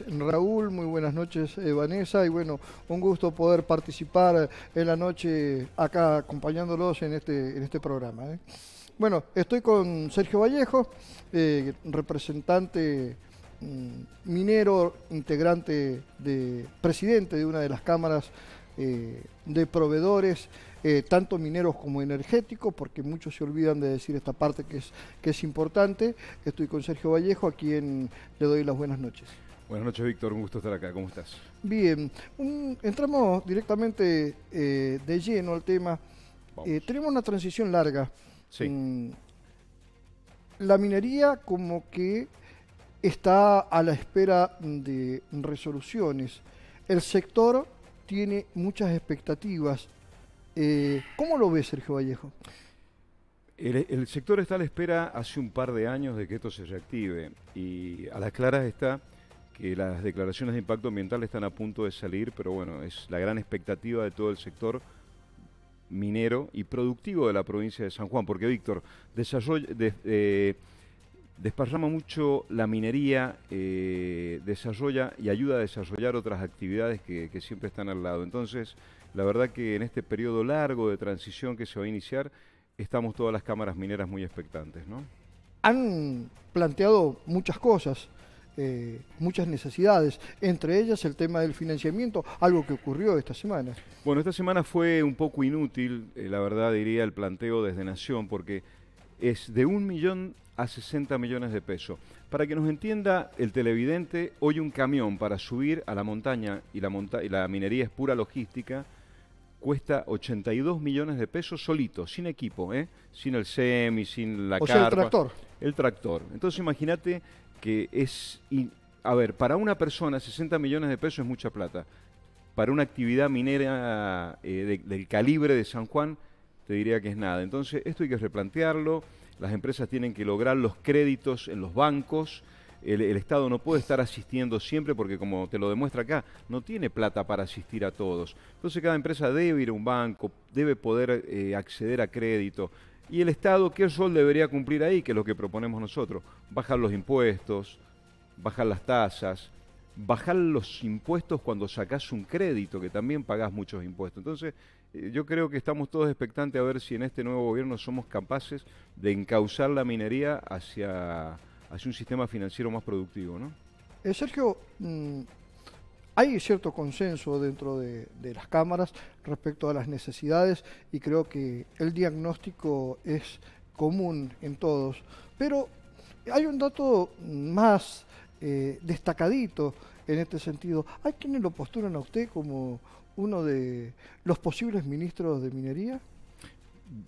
Raúl, muy buenas noches eh, Vanessa y bueno, un gusto poder participar eh, en la noche acá acompañándolos en este, en este programa. Eh. Bueno, estoy con Sergio Vallejo, representante mm, minero, integrante de, presidente de una de las cámaras de proveedores. tanto mineros como energéticos, porque muchos se olvidan de decir esta parte que es, que es importante. Estoy con Sergio Vallejo, a quien le doy las buenas noches. Buenas noches, Víctor. Un gusto estar acá. ¿Cómo estás? Bien. entramos directamente eh, de lleno al tema. Eh, tenemos una transición larga. Sí. Mm, la minería como que está a la espera de resoluciones. El sector tiene muchas expectativas. Eh, ¿Cómo lo ves, Sergio Vallejo? el, sector está a la espera hace un par de años de que esto se reactive y a las claras está que las declaraciones de impacto ambiental están a punto de salir, pero bueno, es la gran expectativa de todo el sector minero y productivo de la provincia de San Juan, porque Víctor, desarrolla, eh, desparrama mucho la minería, eh, desarrolla y ayuda a desarrollar otras actividades que, siempre están al lado. Entonces, la verdad que en este periodo largo de transición que se va a iniciar, estamos todas las cámaras mineras muy expectantes, ¿no? Han planteado muchas cosas. Eh, muchas necesidades, entre ellas el tema del financiamiento, algo que ocurrió esta semana. Bueno, esta semana fue un poco inútil, eh, la verdad diría, el planteo desde Nación, porque es de un millón a 60 millones de pesos. Para que nos entienda el televidente, hoy un camión para subir a la montaña, y la, minería es pura logística, cuesta 82 millones de pesos solito, sin equipo, ¿eh? sin el semi, sin la o Sea, el tractor. El tractor. Entonces imagínate que es... A ver, para una persona 60 millones de pesos es mucha plata. Para una actividad minera eh, del calibre de San Juan, te diría que es nada. Entonces, esto hay que replantearlo. Las empresas tienen que lograr los créditos en los bancos. El, Estado no puede estar asistiendo siempre porque, como te lo demuestra acá, no tiene plata para asistir a todos. Entonces cada empresa debe ir a un banco, debe poder eh, acceder a crédito. ¿Y el Estado qué rol debería cumplir ahí? Que es lo que proponemos nosotros. Bajar los impuestos, bajar las tasas, bajar los impuestos cuando sacás un crédito, que también pagás muchos impuestos. Entonces, eh, yo creo que estamos todos expectantes a ver si en este nuevo gobierno somos capaces de encauzar la minería hacia, un sistema financiero más productivo, ¿no? Eh, Sergio, mm, hay cierto consenso dentro de, las cámaras respecto a las necesidades y creo que el diagnóstico es común en todos. Pero hay un dato más eh, destacadito en este sentido. Hay quienes lo postulan a usted como uno de los posibles ministros de minería.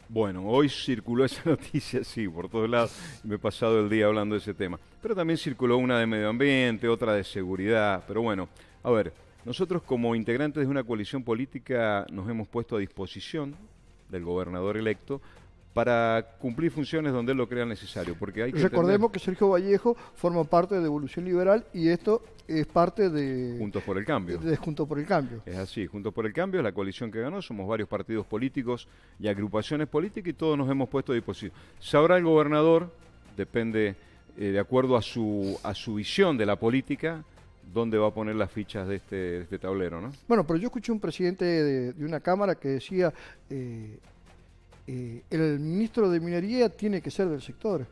Bueno, hoy circuló esa noticia, sí, por todos lados. Me he pasado el día hablando de ese tema. Pero también circuló una de medio ambiente, otra de seguridad. Pero bueno, a ver, nosotros como integrantes de una coalición política nos hemos puesto a disposición del gobernador electo para cumplir funciones donde él lo crea necesario. Porque hay Recordemos que Sergio Vallejo forma parte de Evolución Liberal y esto es parte de... Juntos por el Cambio. Juntos por el Cambio. Es así, Juntos por el Cambio es la coalición que ganó, somos varios partidos políticos y agrupaciones políticas y todos nos hemos puesto a disposición. Sabrá el gobernador, depende eh, de acuerdo a su, a su visión de la política, dónde va a poner las fichas este, de este, tablero, ¿no? Bueno, pero yo escuché un presidente de, una Cámara que decía, eh, eh, el ministro de Minería tiene que ser del sector.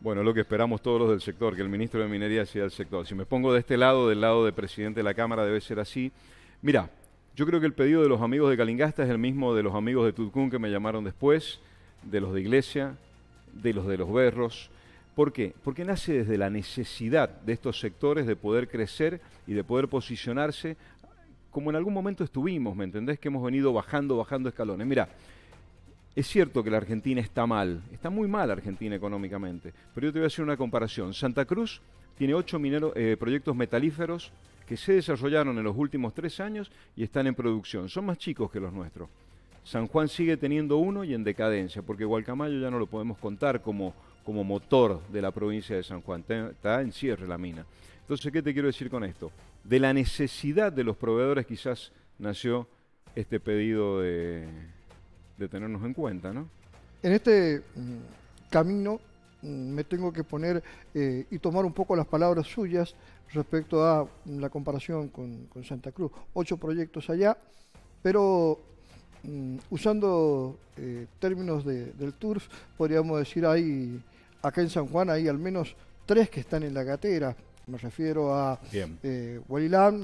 Bueno, es lo que esperamos todos los del sector, que el ministro de Minería sea del sector. Si me pongo de este lado, del lado del presidente de la Cámara, debe ser así. Mira, yo creo que el pedido de los amigos de Calingasta es el mismo de los amigos de Tutcún que me llamaron después, de los de Iglesia, de los de los Berros, ¿Por qué? Porque nace desde la necesidad de estos sectores de poder crecer y de poder posicionarse como en algún momento estuvimos, ¿me entendés? Que hemos venido bajando, bajando escalones. Mira, es cierto que la Argentina está mal, está muy mal Argentina económicamente, pero yo te voy a hacer una comparación. Santa Cruz tiene ocho eh, proyectos metalíferos que se desarrollaron en los últimos tres años y están en producción. Son más chicos que los nuestros. San Juan sigue teniendo uno y en decadencia, porque Gualcamayo ya no lo podemos contar como como motor de la provincia de San Juan. Está en cierre la mina. Entonces, ¿qué te quiero decir con esto? De la necesidad de los proveedores quizás nació este pedido de, tenernos en cuenta, ¿no? En este mm, camino mm, me tengo que poner eh, y tomar un poco las palabras suyas respecto a mm, la comparación con, Santa Cruz. Ocho proyectos allá, pero usando eh, términos del TURF, podríamos decir hay acá en San Juan hay al menos tres que están en la gatera. Me refiero a eh,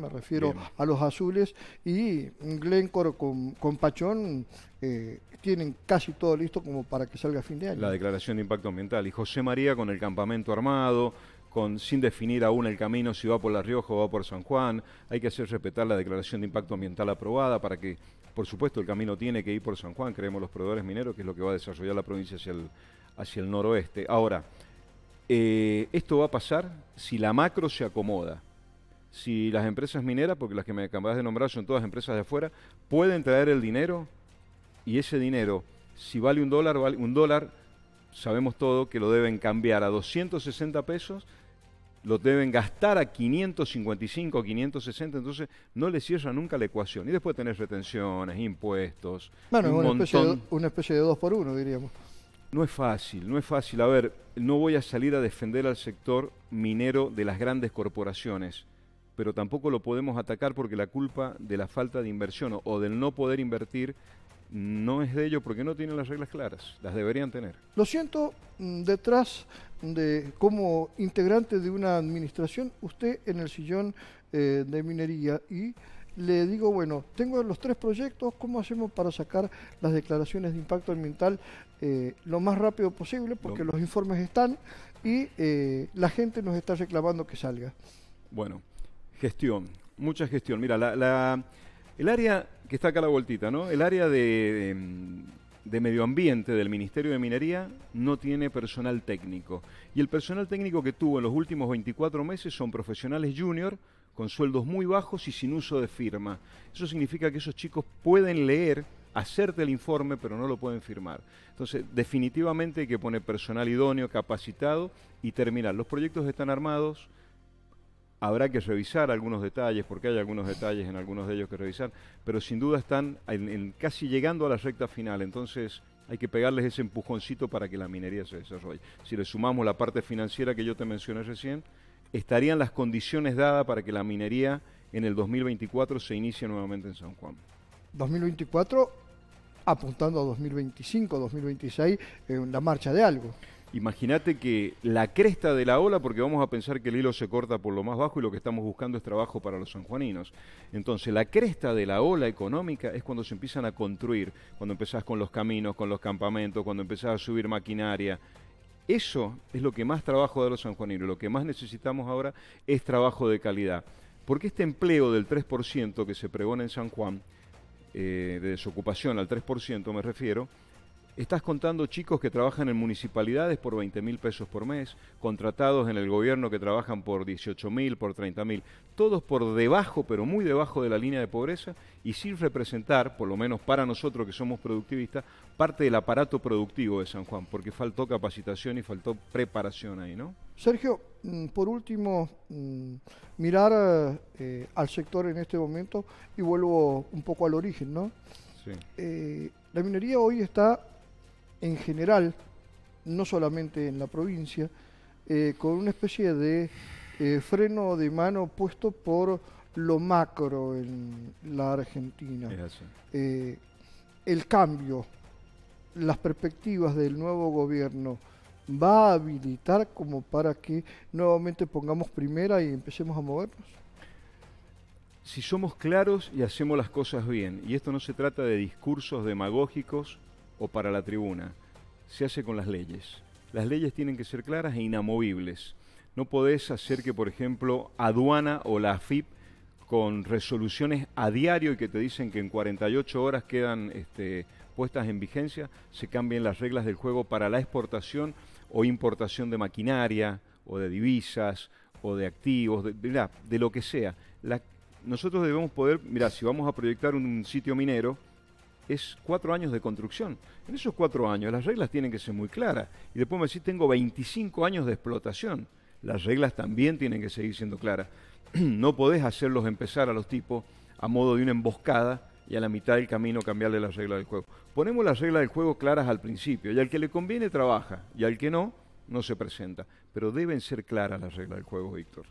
me refiero a los azules y Glencore con, Pachón eh, tienen casi todo listo como para que salga a fin de año. La declaración de impacto ambiental. Y José María con el campamento armado, con, sin definir aún el camino si va por La Rioja o va por San Juan. Hay que hacer respetar la declaración de impacto ambiental aprobada para que, por supuesto, el camino tiene que ir por San Juan, creemos los proveedores mineros, que es lo que va a desarrollar la provincia hacia el hacia el noroeste. Ahora, eh, esto va a pasar si la macro se acomoda. Si las empresas mineras, porque las que me acabas de nombrar son todas empresas de afuera, pueden traer el dinero y ese dinero, si vale un dólar, vale un dólar, sabemos todo que lo deben cambiar a 260 pesos, lo deben gastar a 555, 560, entonces no le cierra nunca la ecuación. Y después tenés retenciones, impuestos. Bueno, un de, una especie de dos por uno, diríamos. No es fácil, no es fácil. A ver, no voy a salir a defender al sector minero de las grandes corporaciones, pero tampoco lo podemos atacar porque la culpa de la falta de inversión o del no poder invertir no es de ello porque no tienen las reglas claras, las deberían tener. Lo siento, mm, detrás de como integrante de una administración, usted en el sillón eh, de minería y le digo, bueno, tengo los tres proyectos, ¿cómo hacemos para sacar las declaraciones de impacto ambiental eh, lo más rápido posible? Porque los informes están y eh, la gente nos está reclamando que salga. Bueno, gestión, mucha gestión. Mira, la, el área que está acá a la vueltita, ¿no? El área de, em, de Medio Ambiente del Ministerio de Minería no tiene personal técnico. Y el personal técnico que tuvo en los últimos 24 meses son profesionales junior con sueldos muy bajos y sin uso de firma. Eso significa que esos chicos pueden leer, hacerte el informe, pero no lo pueden firmar. Entonces, definitivamente hay que poner personal idóneo, capacitado y terminar. Los proyectos están armados, habrá que revisar algunos detalles, porque hay algunos detalles en algunos de ellos que revisar, pero sin duda están casi llegando a la recta final. Entonces, hay que pegarles ese empujoncito para que la minería se desarrolle. Si le sumamos la parte financiera que yo te mencioné recién, estarían las condiciones dadas para que la minería en el 2024 se inicie nuevamente en San Juan. 2024 apuntando a 2025, 2026, en la marcha de algo. Imagínate que la cresta de la ola, porque vamos a pensar que el hilo se corta por lo más bajo y lo que estamos buscando es trabajo para los sanjuaninos. Entonces, la cresta de la ola económica es cuando se empiezan a construir, cuando empezás con los caminos, con los campamentos, cuando empezás a subir maquinaria. Eso es lo que más trabajo da los sanjuaninos. Lo que más necesitamos ahora es trabajo de calidad. Porque este empleo del 3% que se pregona en San Juan, eh, de desocupación al 3% me refiero, Estás contando chicos que trabajan en municipalidades por 20 mil pesos por mes, contratados en el gobierno que trabajan por 18 mil, por 30 mil, todos por debajo, pero muy debajo de la línea de pobreza y sin representar, por lo menos para nosotros que somos productivistas, parte del aparato productivo de San Juan, porque faltó capacitación y faltó preparación ahí, ¿no? Sergio, mm, por último, mm, mirar eh, al sector en este momento y vuelvo un poco al origen, ¿no? Sí. Eh, la minería hoy está en general, no solamente en la provincia, eh, con una especie de eh, freno de mano puesto por lo macro en la Argentina. Eh, el cambio, las perspectivas del nuevo gobierno va a habilitar como para que nuevamente pongamos primera y empecemos a movernos? Si somos claros y hacemos las cosas bien, y esto no se trata de discursos demagógicos o para la tribuna. Se hace con las leyes. Las leyes tienen que ser claras e inamovibles. No podés hacer que, por ejemplo, aduana o la AFIP con resoluciones a diario y que te dicen que en 48 horas quedan este, puestas en vigencia, se cambien las reglas del juego para la exportación o importación de maquinaria o de divisas o de activos, de, lo que sea. nosotros debemos poder, mira, si vamos a proyectar un sitio minero, es cuatro años de construcción. En esos cuatro años las reglas tienen que ser muy claras. Y después me decís, tengo 25 años de explotación. Las reglas también tienen que seguir siendo claras. no podés hacerlos empezar a los tipos a modo de una emboscada y a la mitad del camino cambiarle las reglas del juego. Ponemos las reglas del juego claras al principio y al que le conviene trabaja y al que no, no se presenta. Pero deben ser claras las reglas del juego, Víctor.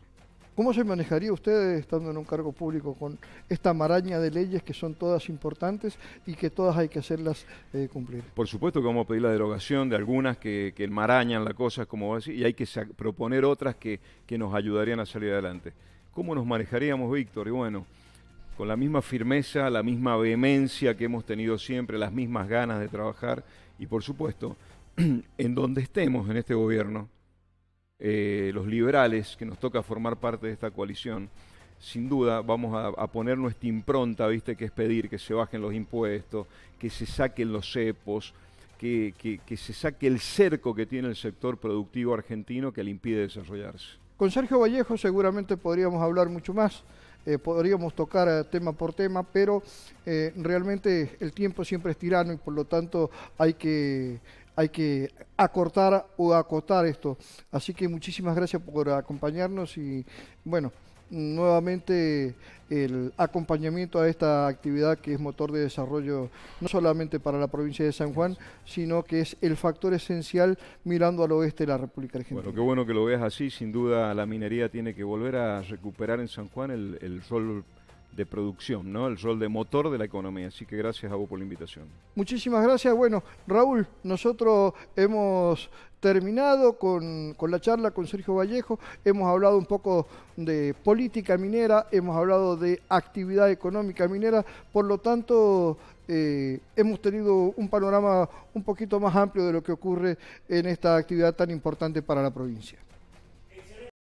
¿Cómo se manejaría usted estando en un cargo público con esta maraña de leyes que son todas importantes y que todas hay que hacerlas eh, cumplir? Por supuesto que vamos a pedir la derogación de algunas que, que enmarañan la cosa, como así y hay que proponer otras que, que nos ayudarían a salir adelante. ¿Cómo nos manejaríamos, Víctor? Y bueno, con la misma firmeza, la misma vehemencia que hemos tenido siempre, las mismas ganas de trabajar y por supuesto, en donde estemos en este gobierno, eh, los liberales, que nos toca formar parte de esta coalición, sin duda vamos a, poner nuestra impronta, ¿viste? Que es pedir que se bajen los impuestos, que se saquen los cepos, que, se saque el cerco que tiene el sector productivo argentino que le impide desarrollarse. Con Sergio Vallejo seguramente podríamos hablar mucho más, eh, podríamos tocar eh, tema por tema, pero realmente el tiempo siempre es tirano y por lo tanto hay que hay que acortar o acotar esto. Así que muchísimas gracias por acompañarnos y bueno, nuevamente el acompañamiento a esta actividad que es motor de desarrollo no solamente para la provincia de San Juan, sino que es el factor esencial mirando al oeste de la República Argentina. Bueno, qué bueno que lo veas así, sin duda la minería tiene que volver a recuperar en San Juan el, el sol de producción, ¿no? El rol de motor de la economía. Así que gracias a vos por la invitación. Muchísimas gracias. Bueno, Raúl, nosotros hemos terminado con, la charla con Sergio Vallejo. Hemos hablado un poco de política minera, hemos hablado de actividad económica minera, por lo tanto eh, hemos tenido un panorama un poquito más amplio de lo que ocurre en esta actividad tan importante para la provincia.